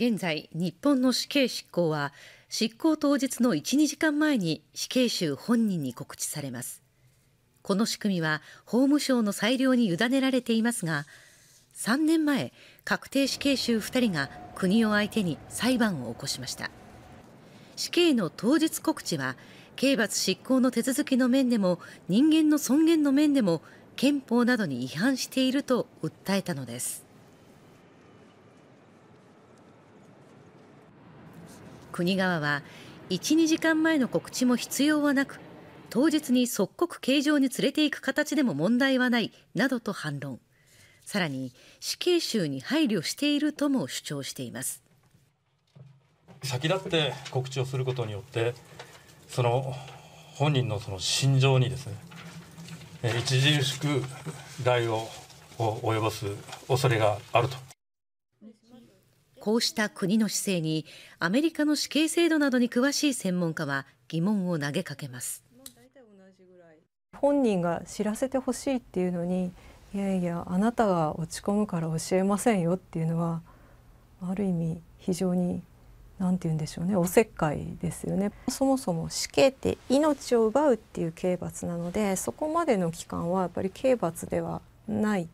現在日本の死刑執行は執行当日の1、2時間前に死刑囚本人に告知されますこの仕組みは法務省の裁量に委ねられていますが3年前確定死刑囚2人が国を相手に裁判を起こしました死刑の当日告知は刑罰執行の手続きの面でも人間の尊厳の面でも憲法などに違反していると訴えたのです国側は12時間前の告知も必要はなく当日に即刻形状に連れていく形でも問題はないなどと反論さらに死刑囚に配慮しているとも主張しています先立って告知をすることによってその本人のその心情にですね著しく害を及ぼす恐れがあると。こうした国の姿勢にアメリカの死刑制度などに詳しい専門家は疑問を投げかけます本人が知らせてほしいっていうのにいやいやあなたが落ち込むから教えませんよっていうのはある意味非常になんて言うんでしょうねおせっかいですよねそもそも死刑って命を奪うっていう刑罰なのでそこまでの期間はやっぱり刑罰ではない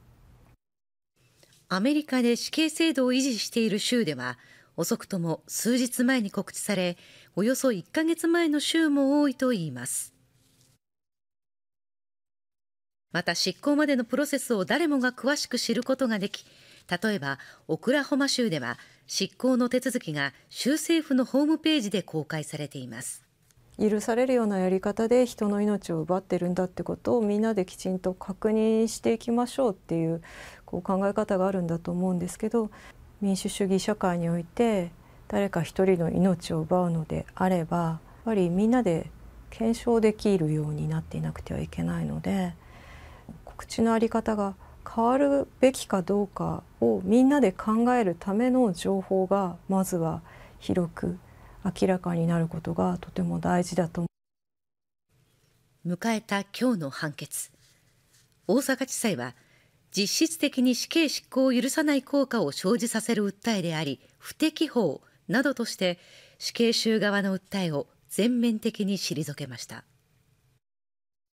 アメリカで死刑制度を維持している州では遅くとも数日前に告知されおよそ1ヶ月前の州も多いといいますまた執行までのプロセスを誰もが詳しく知ることができ例えばオクラホマ州では執行の手続きが州政府のホームページで公開されています許されるようなやり方で人の命を奪ってるんだってことをみんなできちんと確認していきましょうっていうこう考え方があるんだと思うんですけど民主主義社会において誰か一人の命を奪うのであればやっぱりみんなで検証できるようになっていなくてはいけないので告知の在り方が変わるべきかどうかをみんなで考えるための情報がまずは広く明らかになることがとても大事だと迎えた今日の判決大阪地裁は実質的に死刑執行を許さない効果を生じさせる訴えであり不適法などとして死刑囚側の訴えを全面的に退けました。